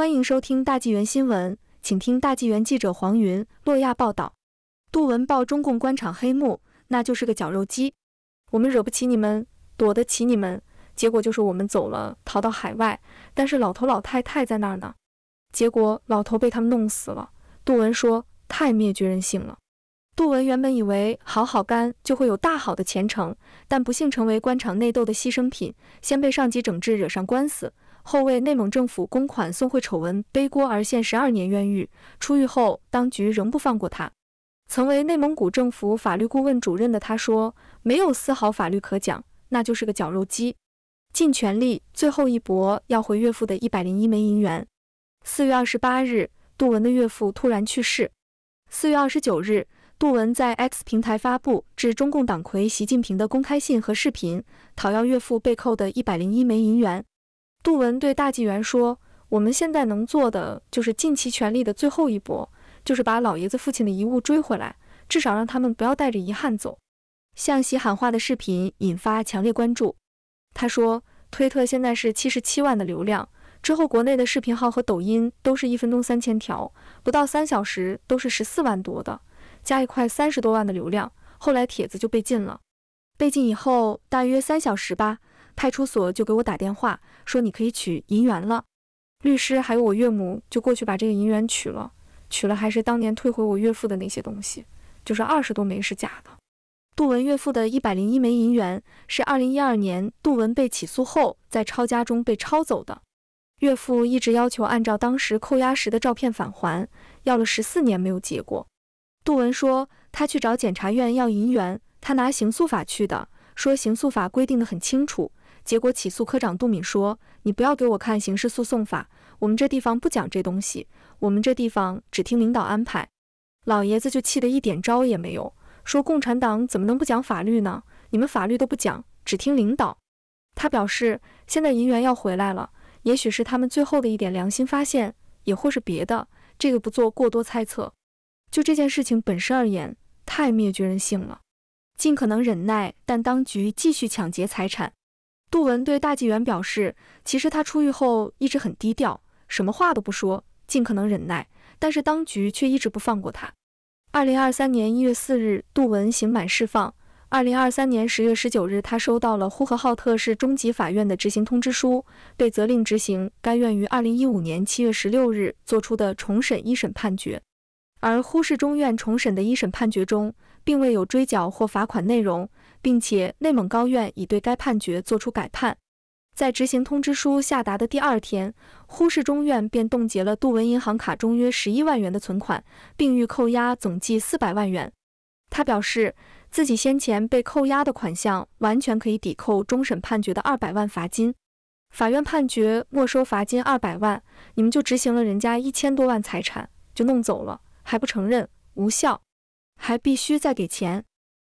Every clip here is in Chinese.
欢迎收听大纪元新闻，请听大纪元记者黄云洛亚报道。杜文报中共官场黑幕，那就是个绞肉机。我们惹不起你们，躲得起你们。结果就是我们走了，逃到海外。但是老头老太太在那儿呢。结果老头被他们弄死了。杜文说：“太灭绝人性了。”杜文原本以为好好干就会有大好的前程，但不幸成为官场内斗的牺牲品，先被上级整治，惹上官司。后为内蒙政府公款送贿丑闻背锅而现十二年冤狱，出狱后当局仍不放过他。曾为内蒙古政府法律顾问主任的他说：“没有丝毫法律可讲，那就是个绞肉机。”尽全力最后一搏，要回岳父的一百零一枚银元。四月二十八日，杜文的岳父突然去世。四月二十九日，杜文在 X 平台发布致中共党魁习近平的公开信和视频，讨要岳父被扣的一百零一枚银元。杜文对大纪元说：“我们现在能做的就是尽其全力的最后一搏，就是把老爷子父亲的遗物追回来，至少让他们不要带着遗憾走。”向西喊话的视频引发强烈关注。他说：“推特现在是七十七万的流量，之后国内的视频号和抖音都是一分钟三千条，不到三小时都是十四万多的，加一块三十多万的流量。后来帖子就被禁了，被禁以后大约三小时吧。”派出所就给我打电话说你可以取银元了，律师还有我岳母就过去把这个银元取了，取了还是当年退回我岳父的那些东西，就是二十多枚是假的。杜文岳父的一百零一枚银元是二零一二年杜文被起诉后在抄家中被抄走的，岳父一直要求按照当时扣押时的照片返还，要了十四年没有结果。杜文说他去找检察院要银元，他拿刑诉法去的，说刑诉法规定的很清楚。结果起诉科长杜敏说：“你不要给我看刑事诉讼法，我们这地方不讲这东西，我们这地方只听领导安排。”老爷子就气得一点招也没有，说：“共产党怎么能不讲法律呢？你们法律都不讲，只听领导。”他表示：“现在银元要回来了，也许是他们最后的一点良心发现，也或是别的，这个不做过多猜测。就这件事情本身而言，太灭绝人性了。尽可能忍耐，但当局继续抢劫财产。”杜文对大纪元表示，其实他出狱后一直很低调，什么话都不说，尽可能忍耐。但是当局却一直不放过他。二零二三年一月四日，杜文刑满释放。二零二三年十月十九日，他收到了呼和浩特市中级法院的执行通知书，被责令执行该院于二零一五年七月十六日作出的重审一审判决。而呼市中院重审的一审判决中，并未有追缴或罚款内容。并且，内蒙高院已对该判决作出改判。在执行通知书下达的第二天，呼市中院便冻结了杜文银行卡中约十一万元的存款，并欲扣押总计四百万元。他表示，自己先前被扣押的款项完全可以抵扣终审判决的二百万罚金。法院判决没收罚金二百万，你们就执行了人家一千多万财产就弄走了，还不承认无效，还必须再给钱。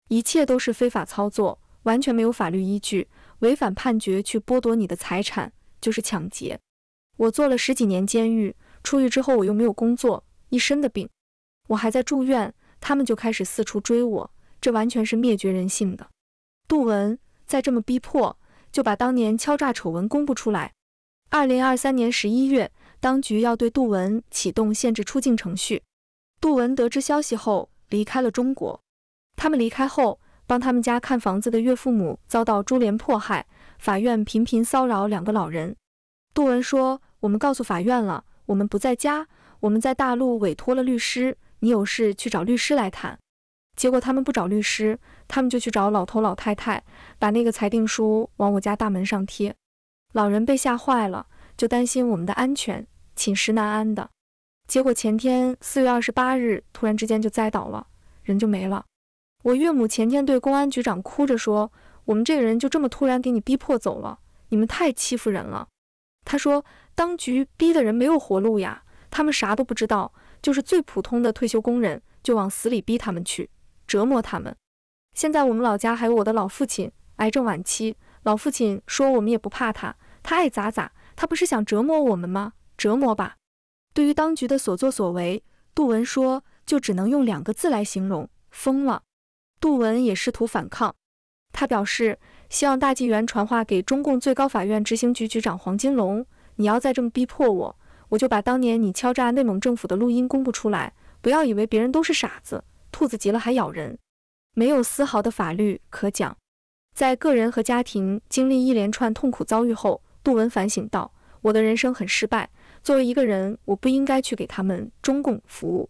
一切都是非法操作，完全没有法律依据，违反判决去剥夺你的财产就是抢劫。我做了十几年监狱，出狱之后我又没有工作，一身的病，我还在住院，他们就开始四处追我，这完全是灭绝人性的。杜文再这么逼迫，就把当年敲诈丑闻公布出来。二零二三年十一月，当局要对杜文启动限制出境程序。杜文得知消息后离开了中国。他们离开后，帮他们家看房子的岳父母遭到株连迫害，法院频频骚扰两个老人。杜文说：“我们告诉法院了，我们不在家，我们在大陆委托了律师，你有事去找律师来谈。”结果他们不找律师，他们就去找老头老太太，把那个裁定书往我家大门上贴。老人被吓坏了，就担心我们的安全，寝食难安的结果，前天四月二十八日突然之间就栽倒了，人就没了。我岳母前天对公安局长哭着说：“我们这个人就这么突然给你逼迫走了，你们太欺负人了。”他说：“当局逼的人没有活路呀，他们啥都不知道，就是最普通的退休工人，就往死里逼他们去折磨他们。现在我们老家还有我的老父亲，癌症晚期。老父亲说我们也不怕他，他爱咋咋。他不是想折磨我们吗？折磨吧。”对于当局的所作所为，杜文说就只能用两个字来形容：疯了。杜文也试图反抗，他表示希望大纪元传话给中共最高法院执行局局长黄金龙：“你要再这么逼迫我，我就把当年你敲诈内蒙政府的录音公布出来。不要以为别人都是傻子，兔子急了还咬人，没有丝毫的法律可讲。”在个人和家庭经历一连串痛苦遭遇后，杜文反省道：“我的人生很失败。作为一个人，我不应该去给他们中共服务，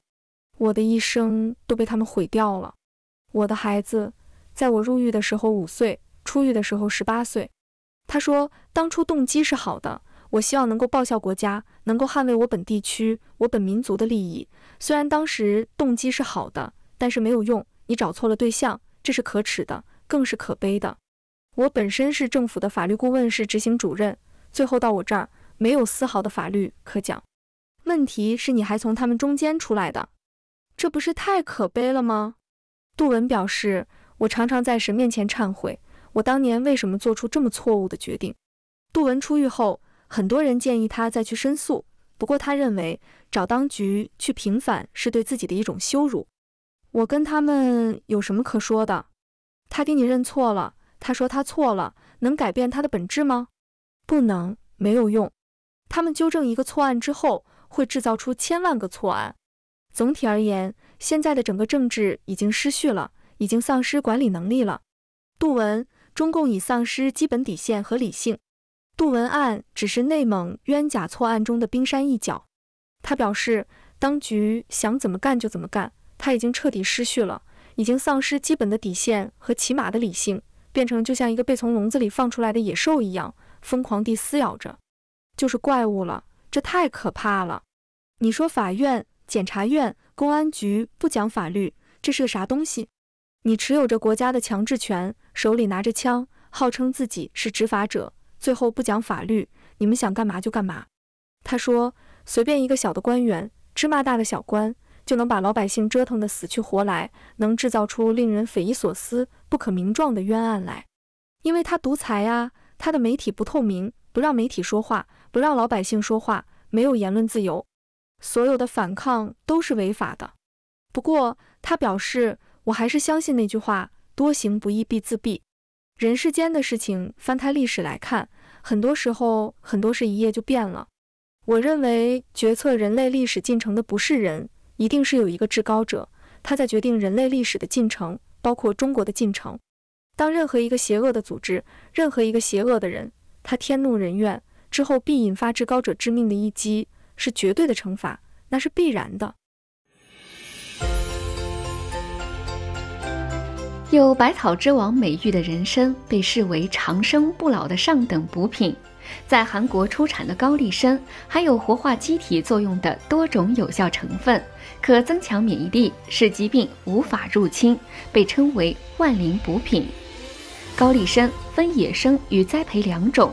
我的一生都被他们毁掉了。”我的孩子，在我入狱的时候五岁，出狱的时候十八岁。他说，当初动机是好的，我希望能够报效国家，能够捍卫我本地区、我本民族的利益。虽然当时动机是好的，但是没有用，你找错了对象，这是可耻的，更是可悲的。我本身是政府的法律顾问，是执行主任，最后到我这儿，没有丝毫的法律可讲。问题是你还从他们中间出来的，这不是太可悲了吗？杜文表示：“我常常在神面前忏悔，我当年为什么做出这么错误的决定。”杜文出狱后，很多人建议他再去申诉，不过他认为找当局去平反是对自己的一种羞辱。我跟他们有什么可说的？他给你认错了，他说他错了，能改变他的本质吗？不能，没有用。他们纠正一个错案之后，会制造出千万个错案。总体而言。现在的整个政治已经失序了，已经丧失管理能力了。杜文，中共已丧失基本底线和理性。杜文案只是内蒙冤假错案中的冰山一角。他表示，当局想怎么干就怎么干，他已经彻底失序了，已经丧失基本的底线和起码的理性，变成就像一个被从笼子里放出来的野兽一样，疯狂地撕咬着，就是怪物了。这太可怕了。你说，法院、检察院？公安局不讲法律，这是个啥东西？你持有着国家的强制权，手里拿着枪，号称自己是执法者，最后不讲法律，你们想干嘛就干嘛。他说，随便一个小的官员，芝麻大的小官，就能把老百姓折腾得死去活来，能制造出令人匪夷所思、不可名状的冤案来，因为他独裁呀，他的媒体不透明，不让媒体说话，不让老百姓说话，没有言论自由。所有的反抗都是违法的。不过，他表示，我还是相信那句话：多行不义必自毙。人世间的事情，翻开历史来看，很多时候，很多事一夜就变了。我认为，决策人类历史进程的不是人，一定是有一个至高者，他在决定人类历史的进程，包括中国的进程。当任何一个邪恶的组织，任何一个邪恶的人，他天怒人怨之后，必引发至高者致命的一击。是绝对的惩罚，那是必然的。有“百草之王”美誉的人参，被视为长生不老的上等补品。在韩国出产的高丽参，含有活化机体作用的多种有效成分，可增强免疫力，使疾病无法入侵，被称为“万灵补品”。高丽参分野生与栽培两种。